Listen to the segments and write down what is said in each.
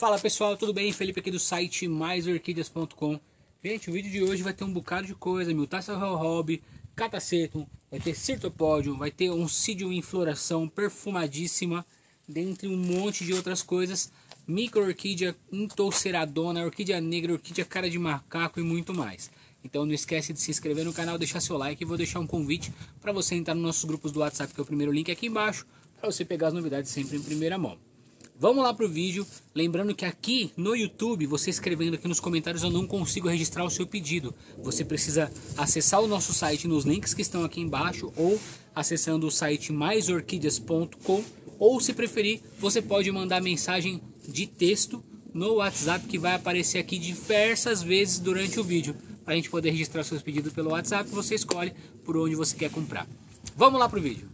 Fala pessoal, tudo bem? Felipe aqui do site maisorquídeas.com Gente, o vídeo de hoje vai ter um bocado de coisa, meu Tassel tá Hobby, catacetum, vai ter cirtopódio, vai ter oncidium em floração perfumadíssima, dentre um monte de outras coisas, micro-orquídea, intolceradona, orquídea negra, orquídea cara de macaco e muito mais. Então não esquece de se inscrever no canal, deixar seu like e vou deixar um convite para você entrar nos nossos grupos do WhatsApp, que é o primeiro link aqui embaixo, para você pegar as novidades sempre em primeira mão. Vamos lá pro vídeo. Lembrando que aqui no YouTube, você escrevendo aqui nos comentários, eu não consigo registrar o seu pedido. Você precisa acessar o nosso site nos links que estão aqui embaixo ou acessando o site maisorquídeas.com ou se preferir, você pode mandar mensagem de texto no WhatsApp que vai aparecer aqui diversas vezes durante o vídeo. Para a gente poder registrar seus pedidos pelo WhatsApp, você escolhe por onde você quer comprar. Vamos lá pro vídeo.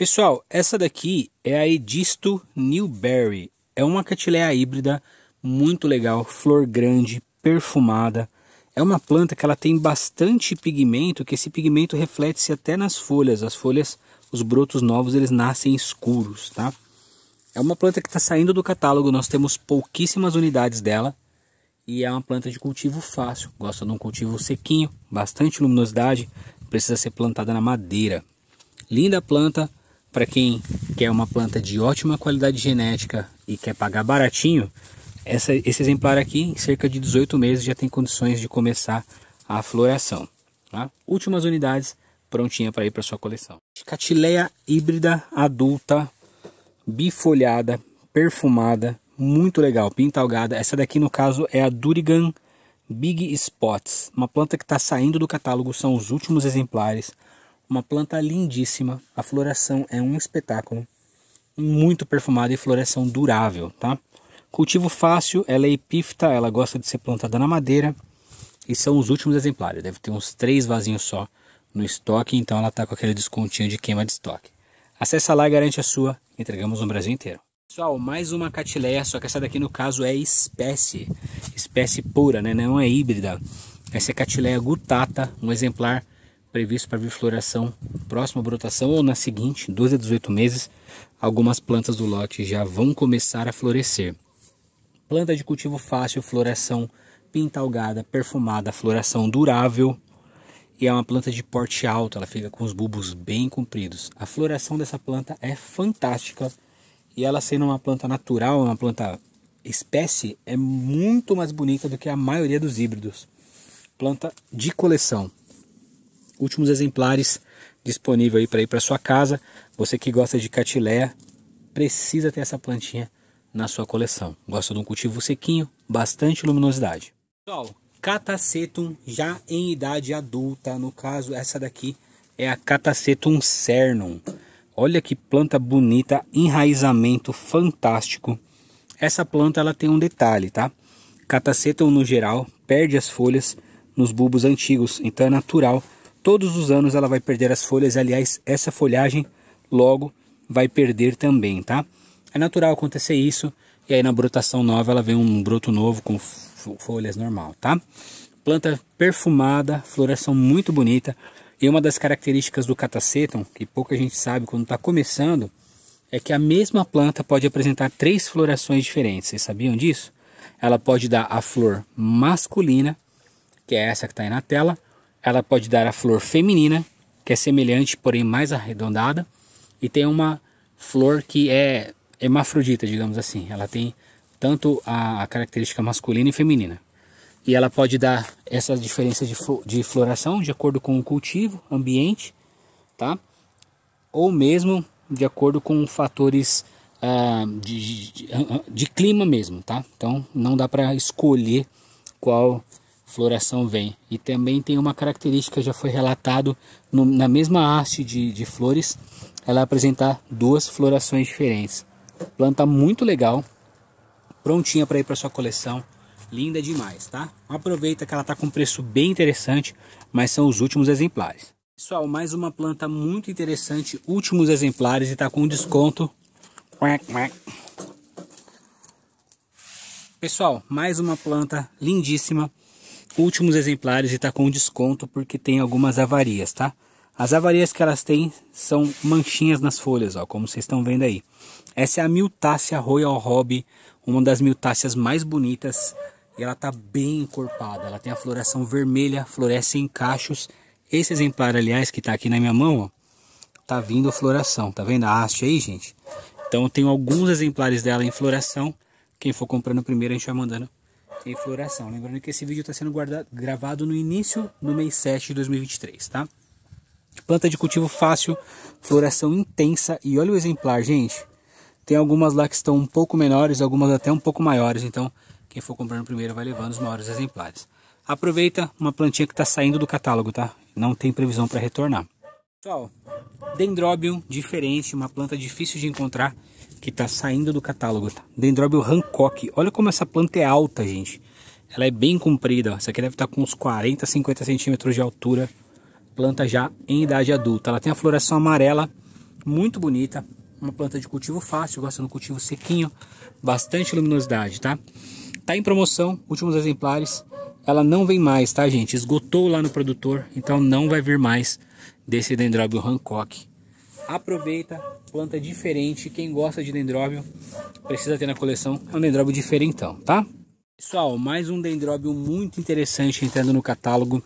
Pessoal, essa daqui é a Edisto Newberry. É uma catileia híbrida muito legal, flor grande, perfumada. É uma planta que ela tem bastante pigmento, que esse pigmento reflete-se até nas folhas. As folhas, os brotos novos, eles nascem escuros, tá? É uma planta que está saindo do catálogo, nós temos pouquíssimas unidades dela. E é uma planta de cultivo fácil, gosta de um cultivo sequinho, bastante luminosidade, precisa ser plantada na madeira. Linda planta, para quem quer uma planta de ótima qualidade genética e quer pagar baratinho, essa, esse exemplar aqui, em cerca de 18 meses, já tem condições de começar a floração. Tá? Últimas unidades prontinha para ir para sua coleção. Catileia híbrida adulta, bifolhada, perfumada, muito legal, pintalgada. Essa daqui, no caso, é a Durigan Big Spots, uma planta que está saindo do catálogo, são os últimos exemplares. Uma planta lindíssima, a floração é um espetáculo, muito perfumada e floração durável, tá? Cultivo fácil, ela é epífita, ela gosta de ser plantada na madeira e são os últimos exemplares. Deve ter uns três vasinhos só no estoque, então ela está com aquele descontinho de queima de estoque. Acesse lá e garante a sua, entregamos no Brasil inteiro. Pessoal, mais uma catileia, só que essa daqui no caso é espécie, espécie pura, né? não é híbrida. Essa é catileia gutata, um exemplar previsto para vir floração próxima à brotação ou na seguinte, 12 a 18 meses, algumas plantas do lote já vão começar a florescer. Planta de cultivo fácil, floração pintalgada, perfumada, floração durável e é uma planta de porte alto, ela fica com os bulbos bem compridos. A floração dessa planta é fantástica e ela sendo uma planta natural, uma planta espécie, é muito mais bonita do que a maioria dos híbridos. Planta de coleção últimos exemplares disponível aí para ir para sua casa. Você que gosta de catileia precisa ter essa plantinha na sua coleção. Gosta de um cultivo sequinho, bastante luminosidade. Pessoal, Catacetum já em idade adulta, no caso essa daqui é a Catacetum cernum. Olha que planta bonita, enraizamento fantástico. Essa planta ela tem um detalhe, tá? Catacetum no geral perde as folhas nos bulbos antigos, então é natural Todos os anos ela vai perder as folhas, aliás, essa folhagem logo vai perder também, tá? É natural acontecer isso, e aí na brotação nova ela vem um broto novo com folhas normal, tá? Planta perfumada, floração muito bonita, e uma das características do catacetum, que pouca gente sabe quando está começando, é que a mesma planta pode apresentar três florações diferentes. Vocês sabiam disso? Ela pode dar a flor masculina, que é essa que está aí na tela, ela pode dar a flor feminina, que é semelhante, porém mais arredondada, e tem uma flor que é hermafrodita, digamos assim. Ela tem tanto a, característica masculina e feminina. E ela pode dar essas diferenças de, de floração de acordo com o cultivo, ambiente, tá? Ou mesmo de acordo com fatores ah, de, de, de, clima mesmo, tá? Então não dá para escolher qual floração vem. E também tem uma característica, já foi relatado no, na mesma arte de, de flores, ela apresentar duas florações diferentes. Planta muito legal, prontinha para ir para sua coleção, linda demais, tá? Aproveita que ela está com preço bem interessante, mas são os últimos exemplares. Pessoal, mais uma planta muito interessante, últimos exemplares e está com desconto. Pessoal, mais uma planta lindíssima, últimos exemplares e está com desconto porque tem algumas avarias, tá? As avarias que elas têm são manchinhas nas folhas, ó, como vocês estão vendo aí. Essa é a Miltácia Royal Hobby, uma das Miltáceas mais bonitas. E ela está bem encorpada, ela tem a floração vermelha, floresce em cachos. Esse exemplar, aliás, que está aqui na minha mão, ó, tá vindo floração, tá vendo a haste aí, gente? Então eu tenho alguns exemplares dela em floração. Quem for comprando primeiro, a gente vai mandando em floração. Lembrando que esse vídeo está sendo guardado, gravado no início do mês 7 de 2023, tá? Planta de cultivo fácil, floração intensa e olha o exemplar, gente. Tem algumas lá que estão um pouco menores, algumas até um pouco maiores, então quem for comprando primeiro vai levando os maiores exemplares. Aproveita uma plantinha que está saindo do catálogo, tá? Não tem previsão para retornar. Pessoal, Dendrobium diferente, uma planta difícil de encontrar que está saindo do catálogo. Tá? Dendrobium é Hancock. Olha como essa planta é alta, gente. Ela é bem comprida. Essa aqui deve estar tá com uns 40, 50 centímetros de altura. Planta já em idade adulta. Ela tem a floração amarela, muito bonita. Uma planta de cultivo fácil, gosta de um cultivo sequinho. Bastante luminosidade, tá? Tá em promoção, últimos exemplares. Ela não vem mais, tá, gente? Esgotou lá no produtor, então não vai vir mais desse Dendrobium Hancock. Aproveita, planta é diferente. Quem gosta de dendróbio precisa ter na coleção. É um dendróbio diferentão, tá? Pessoal, mais um dendróbio muito interessante entrando no catálogo.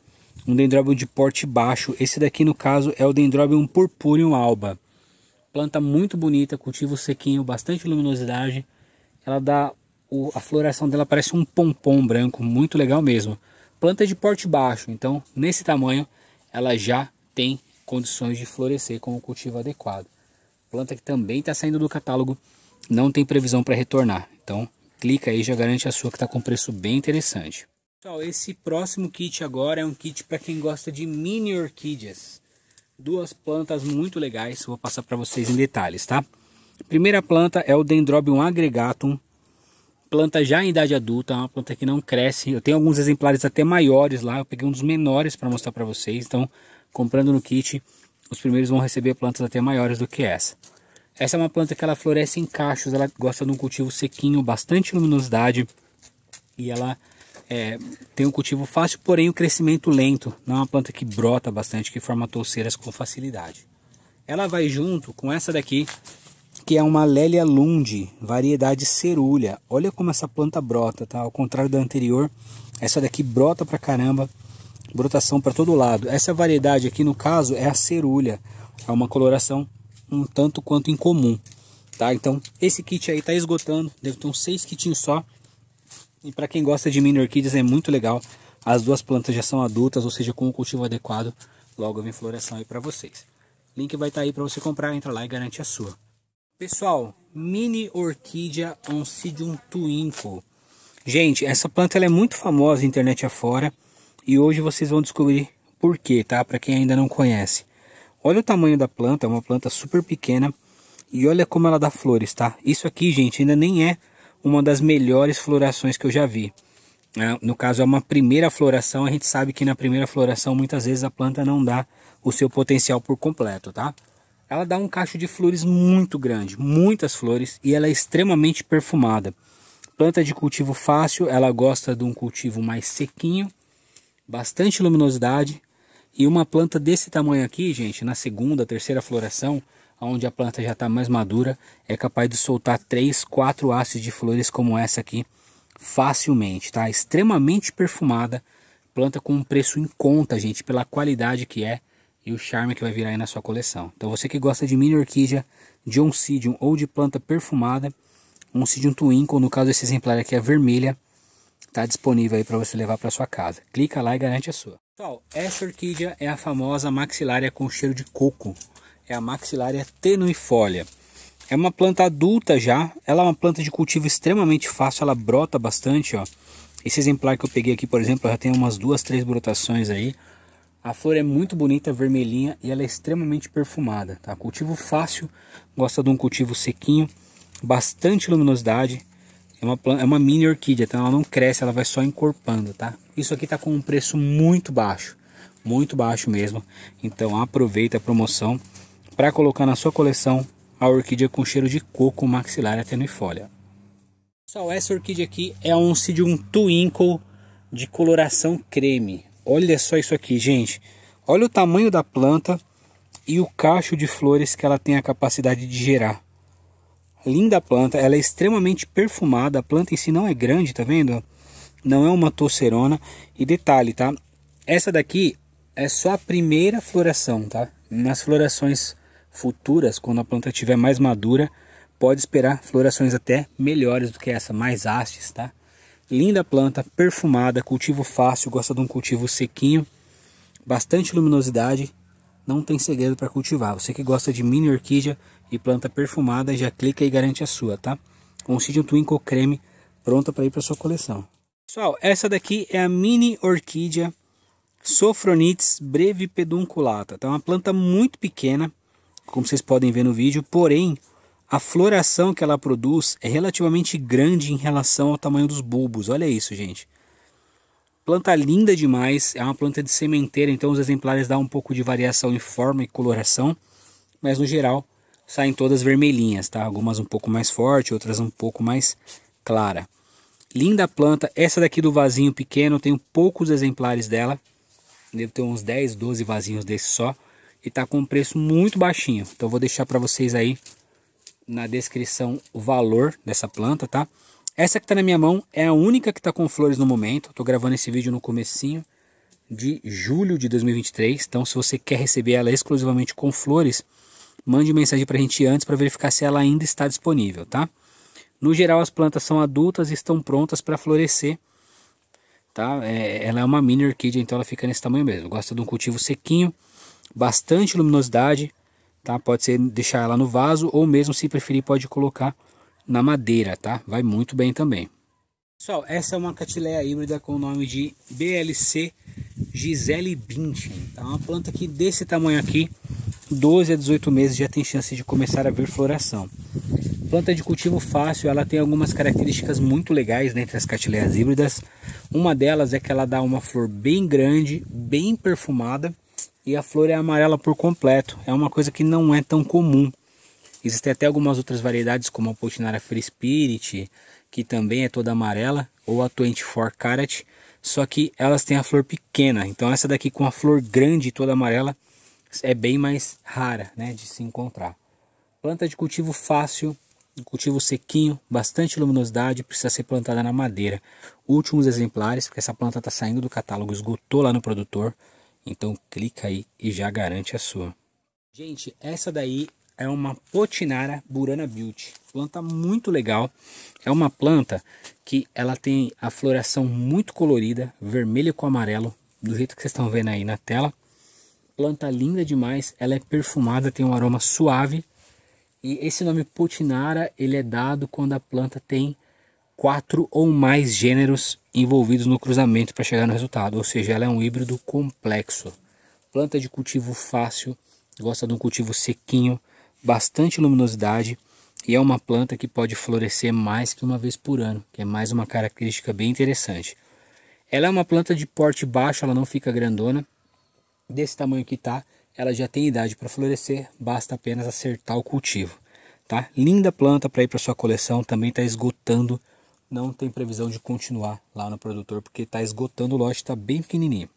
Um dendróbio de porte baixo. Esse daqui, no caso, é o dendróbio purpureum alba. Planta muito bonita, cultivo sequinho, bastante luminosidade. Ela dá o, a floração dela parece um pompom branco, muito legal mesmo. Planta de porte baixo, então nesse tamanho ela já tem condições de florescer com o cultivo adequado planta que também está saindo do catálogo, não tem previsão para retornar. Então clica aí já garante a sua que está com preço bem interessante. Pessoal, esse próximo kit agora é um kit para quem gosta de mini orquídeas. Duas plantas muito legais, vou passar para vocês em detalhes, tá? Primeira planta é o Dendrobium agregatum. planta já em idade adulta, é uma planta que não cresce. Eu tenho alguns exemplares até maiores lá, eu peguei um dos menores para mostrar para vocês. Então, comprando no kit, os primeiros vão receber plantas até maiores do que essa. Essa é uma planta que ela floresce em cachos, ela gosta de um cultivo sequinho, bastante luminosidade e ela é, tem um cultivo fácil, porém o um crescimento lento. Não é uma planta que brota bastante, que forma touceiras com facilidade. Ela vai junto com essa daqui, que é uma Lélia lundi, variedade cerulha. Olha como essa planta brota, tá? Ao contrário da anterior, essa daqui brota pra caramba, brotação para todo lado. Essa variedade aqui, no caso, é a cerulha. É uma coloração um tanto quanto incomum, tá? Então, esse kit aí tá esgotando, deve ter uns seis quitinhos só. E para quem gosta de mini orquídeas é muito legal. As duas plantas já são adultas, ou seja, com o cultivo adequado, logo vem floração aí para vocês. Link vai estar tá aí para você comprar, entra lá e garante a sua. Pessoal, mini orquídea Oncidium Twinkle. Gente, essa planta ela é muito famosa internet afora e hoje vocês vão descobrir por quê, tá? Para quem ainda não conhece. Olha o tamanho da planta, é uma planta super pequena e olha como ela dá flores, tá? Isso aqui, gente, ainda nem é uma das melhores florações que eu já vi. É, no caso, é uma primeira floração, a gente sabe que na primeira floração muitas vezes a planta não dá o seu potencial por completo, tá? Ela dá um cacho de flores muito grande, muitas flores e ela é extremamente perfumada. Planta de cultivo fácil, ela gosta de um cultivo mais sequinho, bastante luminosidade e uma planta desse tamanho aqui, gente, na segunda, terceira floração, onde a planta já está mais madura, é capaz de soltar 3, 4 ácidos de flores como essa aqui facilmente, tá? Extremamente perfumada, planta com um preço em conta, gente, pela qualidade que é e o charme que vai virar aí na sua coleção. Então você que gosta de mini orquídea, de oncidium ou de planta perfumada, oncidium twinkle, no caso desse exemplar aqui é vermelha, está disponível aí para você levar para sua casa. Clica lá e garante a sua. Pessoal, essa orquídea é a famosa maxilária com cheiro de coco. É a maxilária tenuifolia. É uma planta adulta já, ela é uma planta de cultivo extremamente fácil, ela brota bastante, ó. Esse exemplar que eu peguei aqui, por exemplo, já tem umas duas, três brotações aí. A flor é muito bonita, vermelhinha e ela é extremamente perfumada, tá? Cultivo fácil, gosta de um cultivo sequinho, bastante luminosidade, é uma, é uma mini orquídea, então ela não cresce, ela vai só encorpando, tá? Isso aqui tá com um preço muito baixo, muito baixo mesmo. Então aproveita a promoção para colocar na sua coleção a orquídea com cheiro de coco maxilar tenuifólia. Pessoal, essa orquídea aqui é um Sidium Twinkle de coloração creme. Olha só isso aqui, gente. Olha o tamanho da planta e o cacho de flores que ela tem a capacidade de gerar linda planta, ela é extremamente perfumada, a planta em si não é grande, tá vendo? Não é uma torcerona. E detalhe, tá? Essa daqui é só a primeira floração, tá? Nas florações futuras, quando a planta estiver mais madura, pode esperar florações até melhores do que essa, mais hastes, tá? Linda planta, perfumada, cultivo fácil, gosta de um cultivo sequinho, bastante luminosidade, não tem segredo para cultivar. Você que gosta de mini orquídea, e planta perfumada, já clica e garante a sua, tá? Com Oncidium Twinkle Creme pronta para ir para sua coleção. Pessoal, essa daqui é a mini orquídea Sofronites breve pedunculata. Tá uma planta muito pequena, como vocês podem ver no vídeo, porém a floração que ela produz é relativamente grande em relação ao tamanho dos bulbos. Olha isso, gente. Planta linda demais, é uma planta de sementeira, então os exemplares dão um pouco de variação em forma e coloração, mas no geral saem todas vermelhinhas, tá? Algumas um pouco mais forte, outras um pouco mais clara. Linda planta, essa daqui do vasinho pequeno, tenho poucos exemplares dela. Devo ter uns 10, 12 vasinhos desse só. E tá com um preço muito baixinho. Então vou deixar para vocês aí na descrição o valor dessa planta, tá? Essa que tá na minha mão é a única que tá com flores no momento. Tô gravando esse vídeo no comecinho de julho de 2023. Então se você quer receber ela exclusivamente com flores, mande mensagem para a gente antes para verificar se ela ainda está disponível, tá? No geral, as plantas são adultas e estão prontas para florescer, tá? É, ela é uma mini orquídea, então ela fica nesse tamanho mesmo. Gosta de um cultivo sequinho, bastante luminosidade, tá? Pode ser deixar ela no vaso ou mesmo, se preferir, pode colocar na madeira, tá? Vai muito bem também. Pessoal, essa é uma catileia híbrida com o nome de BLC Gisele Binch. Tá? Uma planta que desse tamanho aqui 12 a 18 meses já tem chance de começar a ver floração. Planta de cultivo fácil, ela tem algumas características muito legais dentre as catileias híbridas. Uma delas é que ela dá uma flor bem grande, bem perfumada e a flor é amarela por completo. É uma coisa que não é tão comum. Existem até algumas outras variedades como a Potinária Free Spirit, que também é toda amarela, ou a 24 Carat, só que elas têm a flor pequena. Então essa daqui com a flor grande toda amarela é bem mais rara né, de se encontrar. Planta de cultivo fácil, cultivo sequinho, bastante luminosidade, precisa ser plantada na madeira. Últimos exemplares, porque essa planta está saindo do catálogo, esgotou lá no produtor. Então clica aí e já garante a sua. Gente, essa daí é uma Potinara Burana Beauty. Planta muito legal. É uma planta que ela tem a floração muito colorida, vermelho com amarelo, do jeito que vocês estão vendo aí na tela planta linda demais, ela é perfumada, tem um aroma suave. E esse nome putinara, ele é dado quando a planta tem quatro ou mais gêneros envolvidos no cruzamento para chegar no resultado, ou seja, ela é um híbrido complexo. Planta de cultivo fácil, gosta de um cultivo sequinho, bastante luminosidade e é uma planta que pode florescer mais que uma vez por ano, que é mais uma característica bem interessante. Ela é uma planta de porte baixo, ela não fica grandona, desse tamanho que tá, ela já tem idade para florescer, basta apenas acertar o cultivo, tá? Linda planta para ir para sua coleção, também está esgotando, não tem previsão de continuar lá no produtor porque está esgotando o lote, está bem pequenininho.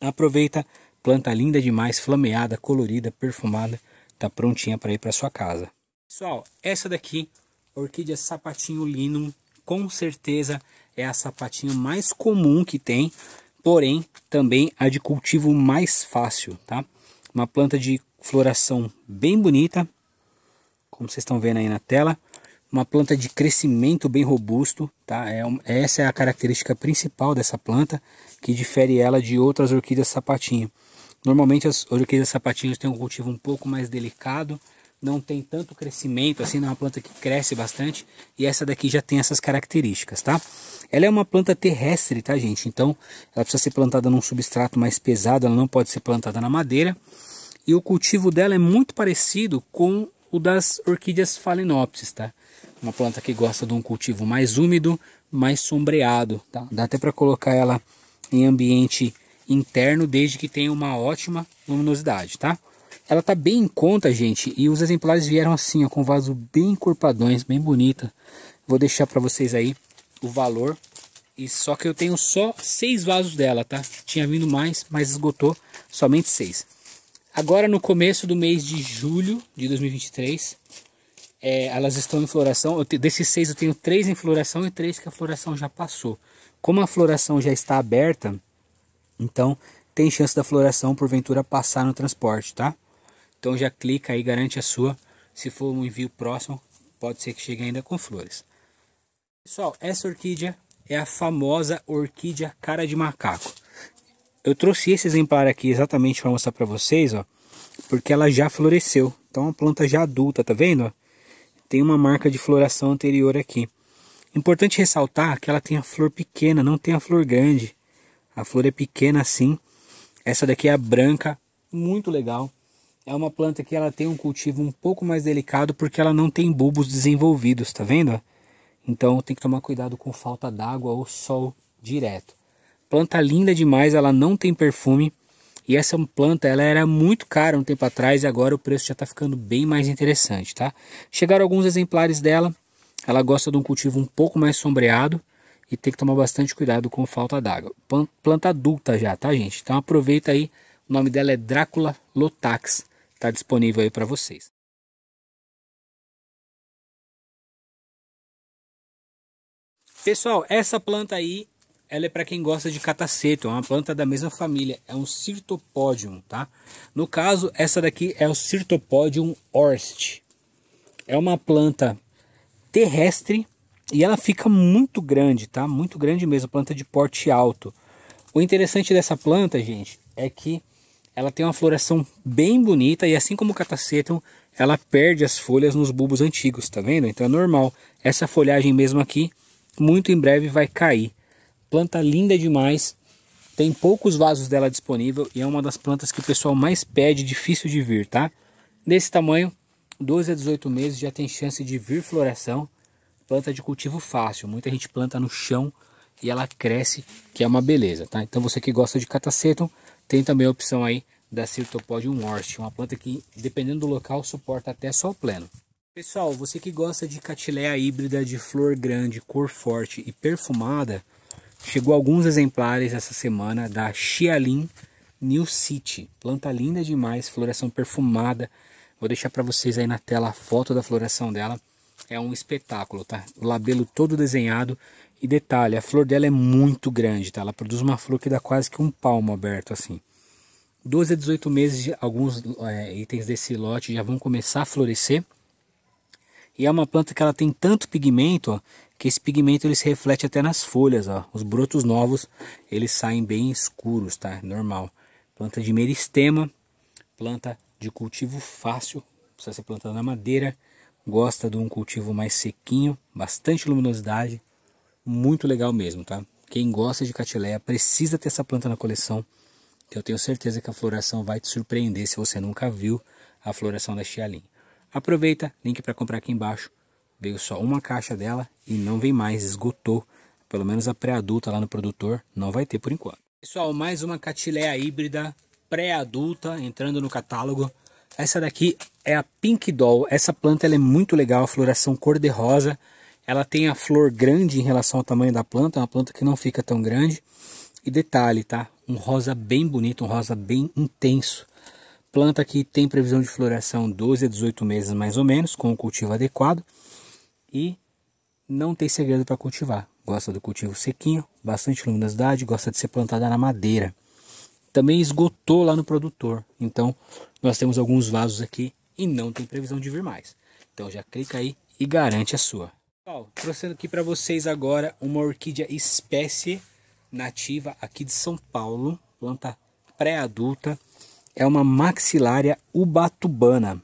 Aproveita, planta linda demais, flameada, colorida, perfumada, tá prontinha para ir para sua casa. Pessoal, essa daqui, orquídea sapatinho linum, com certeza é a sapatinho mais comum que tem, porém também a de cultivo mais fácil, tá? Uma planta de floração bem bonita, como vocês estão vendo aí na tela, uma planta de crescimento bem robusto, tá? É, essa é a característica principal dessa planta que difere ela de outras orquídeas sapatinho. Normalmente as orquídeas sapatinhos têm um cultivo um pouco mais delicado, não tem tanto crescimento assim, não é uma planta que cresce bastante, e essa daqui já tem essas características, tá? Ela é uma planta terrestre, tá, gente? Então, ela precisa ser plantada num substrato mais pesado, ela não pode ser plantada na madeira. E o cultivo dela é muito parecido com o das orquídeas phalaenopsis, tá? Uma planta que gosta de um cultivo mais úmido, mais sombreado, tá? Dá até para colocar ela em ambiente interno desde que tenha uma ótima luminosidade, tá? Ela tá bem em conta, gente, e os exemplares vieram assim, ó, com vaso bem encorpadões, bem bonita. Vou deixar para vocês aí o valor. E só que eu tenho só seis vasos dela, tá? Tinha vindo mais, mas esgotou somente seis. Agora no começo do mês de julho de 2023, é, elas estão em floração. Eu te, desses seis eu tenho três em floração e três que a floração já passou. Como a floração já está aberta, então tem chance da floração porventura passar no transporte, tá? Então já clica aí, garante a sua. Se for um envio próximo, pode ser que chegue ainda com flores. Pessoal, essa orquídea é a famosa orquídea cara de macaco. Eu trouxe esse exemplar aqui exatamente para mostrar para vocês, ó, porque ela já floresceu. Então é uma planta já adulta, tá vendo? Tem uma marca de floração anterior aqui. Importante ressaltar que ela tem a flor pequena, não tem a flor grande. A flor é pequena assim. Essa daqui é a branca, muito legal é uma planta que ela tem um cultivo um pouco mais delicado porque ela não tem bulbos desenvolvidos, tá vendo? Então tem que tomar cuidado com falta d'água ou sol direto. Planta linda demais, ela não tem perfume. E essa planta ela era muito cara um tempo atrás e agora o preço já está ficando bem mais interessante, tá? Chegaram alguns exemplares dela. Ela gosta de um cultivo um pouco mais sombreado e tem que tomar bastante cuidado com falta d'água. Planta adulta já, tá, gente? Então aproveita aí. O nome dela é Drácula Lotax está disponível aí para vocês. Pessoal, essa planta aí, ela é para quem gosta de cataceto, é uma planta da mesma família, é um Cirtopodium, tá? No caso, essa daqui é o Cirtopodium orst. É uma planta terrestre e ela fica muito grande, tá? Muito grande mesmo, planta de porte alto. O interessante dessa planta, gente, é que ela tem uma floração bem bonita e assim como o catacetum, ela perde as folhas nos bulbos antigos, tá vendo? Então é normal. Essa folhagem mesmo aqui, muito em breve vai cair. Planta linda demais, tem poucos vasos dela disponível e é uma das plantas que o pessoal mais pede, difícil de vir, tá? Desse tamanho, 12 a 18 meses já tem chance de vir floração. Planta de cultivo fácil, muita gente planta no chão e ela cresce, que é uma beleza, tá? Então você que gosta de catacetum, tem também a opção aí da Cirtopodium morte, uma planta que, dependendo do local, suporta até sol pleno. Pessoal, você que gosta de catileia híbrida de flor grande, cor forte e perfumada, chegou alguns exemplares essa semana da Xialin New City. Planta linda demais, floração perfumada. Vou deixar para vocês aí na tela a foto da floração dela. É um espetáculo, tá? O labelo todo desenhado. E detalhe, a flor dela é muito grande, tá? Ela produz uma flor que dá quase que um palmo aberto, assim. 12 a 18 meses, alguns é, itens desse lote já vão começar a florescer. E é uma planta que ela tem tanto pigmento, ó, que esse pigmento ele se reflete até nas folhas, ó. Os brotos novos, eles saem bem escuros, tá? Normal. Planta de meristema, planta de cultivo fácil, precisa ser plantada na madeira, gosta de um cultivo mais sequinho, bastante luminosidade, muito legal mesmo, tá? Quem gosta de catileia precisa ter essa planta na coleção, eu tenho certeza que a floração vai te surpreender se você nunca viu a floração da Xialin. Aproveita, link para comprar aqui embaixo. Veio só uma caixa dela e não vem mais, esgotou. Pelo menos a pré-adulta lá no produtor não vai ter por enquanto. Pessoal, mais uma Catiléia híbrida pré-adulta entrando no catálogo. Essa daqui é a Pink Doll. Essa planta ela é muito legal, a floração cor-de-rosa. Ela tem a flor grande em relação ao tamanho da planta, é uma planta que não fica tão grande. E detalhe, tá? um rosa bem bonito, um rosa bem intenso. Planta que tem previsão de floração 12 a 18 meses mais ou menos, com o cultivo adequado e não tem segredo para cultivar. Gosta do cultivo sequinho, bastante luminosidade, gosta de ser plantada na madeira. Também esgotou lá no produtor, então nós temos alguns vasos aqui e não tem previsão de vir mais. Então já clica aí e garante a sua. Pessoal, trouxendo aqui para vocês agora uma orquídea espécie nativa aqui de São Paulo, planta pré-adulta, é uma maxilária ubatubana.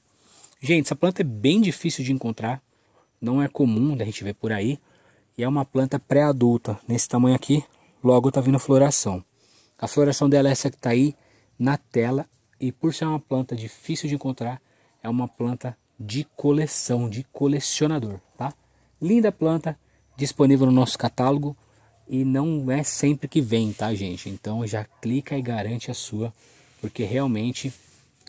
Gente, essa planta é bem difícil de encontrar, não é comum da gente ver por aí, e é uma planta pré-adulta, nesse tamanho aqui, logo tá vindo a floração. A floração dela é essa que tá aí na tela, e por ser uma planta difícil de encontrar, é uma planta de coleção, de colecionador, tá? Linda planta, disponível no nosso catálogo, e não é sempre que vem, tá, gente? Então já clica e garante a sua, porque realmente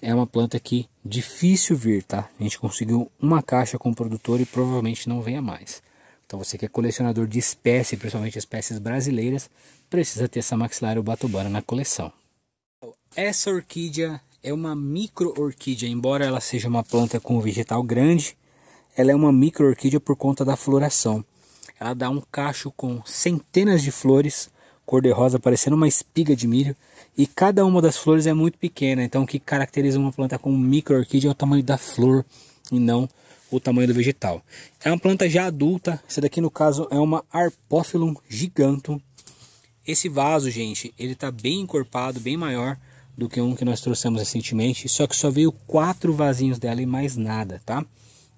é uma planta que difícil vir, tá? A gente conseguiu uma caixa com o produtor e provavelmente não venha mais. Então você que é colecionador de espécies, principalmente espécies brasileiras, precisa ter essa Maxillaria batubana na coleção. Essa orquídea é uma micro-orquídea, embora ela seja uma planta com vegetal grande, ela é uma micro-orquídea por conta da floração. Ela dá um cacho com centenas de flores, cor de rosa, parecendo uma espiga de milho. E cada uma das flores é muito pequena, então o que caracteriza uma planta como micro-orquídea é o tamanho da flor e não o tamanho do vegetal. É uma planta já adulta, essa daqui no caso é uma Arpophyllum gigantum. Esse vaso, gente, ele está bem encorpado, bem maior do que um que nós trouxemos recentemente, só que só veio quatro vasinhos dela e mais nada, tá?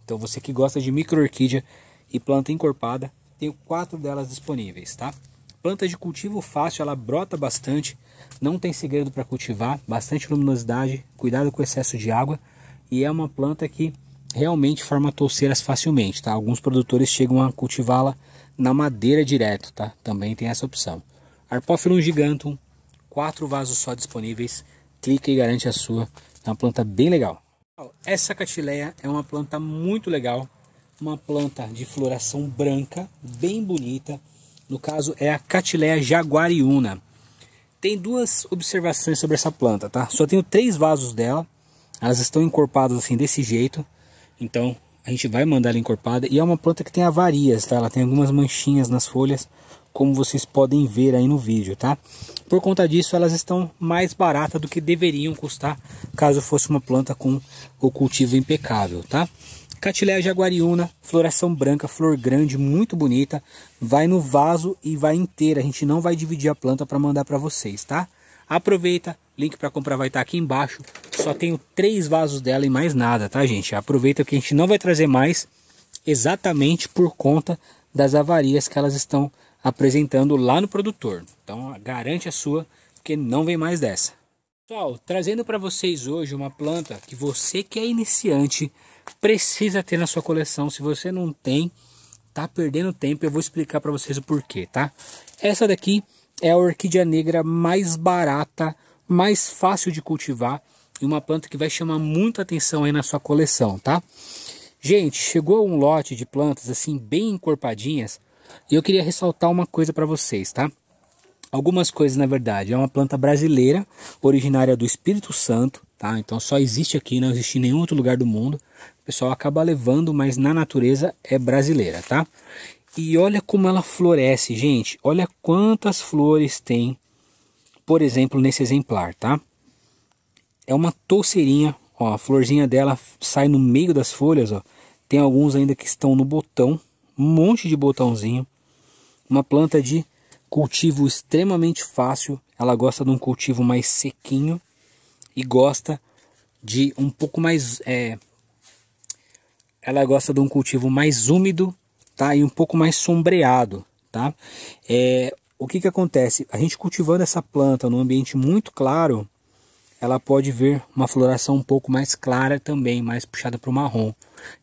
Então você que gosta de micro-orquídea e planta encorpada, tenho quatro delas disponíveis, tá? Planta de cultivo fácil, ela brota bastante, não tem segredo para cultivar, bastante luminosidade, cuidado com o excesso de água e é uma planta que realmente forma touceiras facilmente, tá? Alguns produtores chegam a cultivá-la na madeira direto, tá? Também tem essa opção. Arpófilum gigantum, quatro vasos só disponíveis, clica e garante a sua. É uma planta bem legal. Essa catileia é uma planta muito legal, uma planta de floração branca, bem bonita. No caso é a Catileia jaguariúna. Tem duas observações sobre essa planta, tá? Só tenho três vasos dela. Elas estão encorpadas assim desse jeito. Então a gente vai mandar ela encorpada e é uma planta que tem avarias, tá? Ela tem algumas manchinhas nas folhas, como vocês podem ver aí no vídeo, tá? Por conta disso, elas estão mais baratas do que deveriam custar caso fosse uma planta com o cultivo impecável, tá? Catileia jaguariúna, floração branca, flor grande, muito bonita. Vai no vaso e vai inteira. A gente não vai dividir a planta para mandar para vocês, tá? Aproveita, link para comprar vai estar tá aqui embaixo. Só tenho três vasos dela e mais nada, tá, gente? Aproveita que a gente não vai trazer mais exatamente por conta das avarias que elas estão apresentando lá no produtor. Então, garante a sua, porque não vem mais dessa. Pessoal, trazendo para vocês hoje uma planta que você que é iniciante precisa ter na sua coleção. Se você não tem, tá perdendo tempo. Eu vou explicar para vocês o porquê, tá? Essa daqui é a orquídea negra mais barata, mais fácil de cultivar e uma planta que vai chamar muita atenção aí na sua coleção, tá? Gente, chegou um lote de plantas assim bem encorpadinhas e eu queria ressaltar uma coisa para vocês, tá? Algumas coisas, na verdade, é uma planta brasileira, originária do Espírito Santo, tá? Então só existe aqui, não existe em nenhum outro lugar do mundo. O pessoal acaba levando, mas na natureza é brasileira, tá? E olha como ela floresce, gente. Olha quantas flores tem, por exemplo, nesse exemplar, tá? É uma touceirinha, ó, a florzinha dela sai no meio das folhas, ó. Tem alguns ainda que estão no botão, um monte de botãozinho. Uma planta de cultivo extremamente fácil. Ela gosta de um cultivo mais sequinho e gosta de um pouco mais é, ela gosta de um cultivo mais úmido, tá? E um pouco mais sombreado, tá? É, o que que acontece? A gente cultivando essa planta num ambiente muito claro, ela pode ver uma floração um pouco mais clara também, mais puxada para o marrom.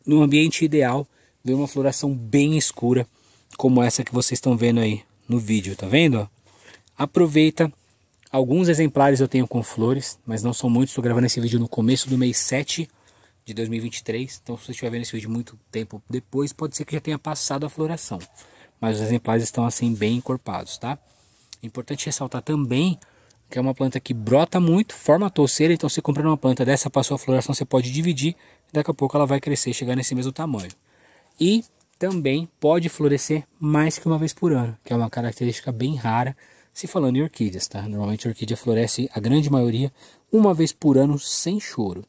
No ambiente ideal, ver uma floração bem escura, como essa que vocês estão vendo aí no vídeo, tá vendo? Aproveita, alguns exemplares eu tenho com flores, mas não são muitos, estou gravando esse vídeo no começo do mês 7 de 2023. Então, se você estiver vendo esse vídeo muito tempo depois, pode ser que já tenha passado a floração. Mas os exemplares estão assim bem encorpados, tá? Importante ressaltar também que é uma planta que brota muito, forma touceira, então se comprando uma planta dessa passou a floração, você pode dividir, daqui a pouco ela vai crescer e chegar nesse mesmo tamanho. E também pode florescer mais que uma vez por ano, que é uma característica bem rara, se falando em orquídeas, tá? Normalmente a orquídea floresce a grande maioria uma vez por ano sem choro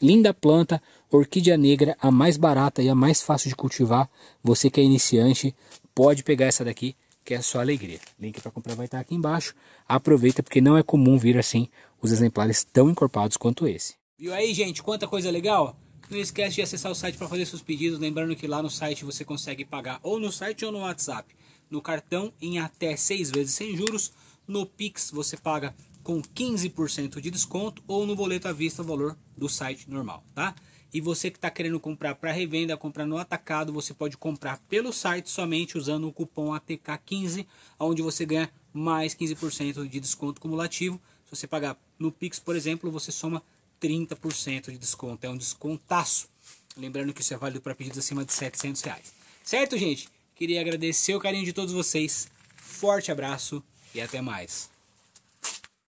linda planta, orquídea negra, a mais barata e a mais fácil de cultivar. Você que é iniciante, pode pegar essa daqui, que é só alegria. Link para comprar vai estar tá aqui embaixo. Aproveita porque não é comum vir assim os exemplares tão encorpados quanto esse. Viu aí, gente? Quanta coisa legal! Não esquece de acessar o site para fazer seus pedidos, lembrando que lá no site você consegue pagar ou no site ou no WhatsApp, no cartão em até seis vezes sem juros, no Pix você paga com 15% de desconto ou no boleto à vista valor do site normal, tá? E você que está querendo comprar para revenda, comprar no atacado, você pode comprar pelo site somente usando o cupom ATK15, onde você ganha mais 15% de desconto cumulativo. Se você pagar no Pix, por exemplo, você soma 30% de desconto. É um descontaço. Lembrando que isso é válido para pedidos acima de 700 reais. Certo, gente? Queria agradecer o carinho de todos vocês. Forte abraço e até mais.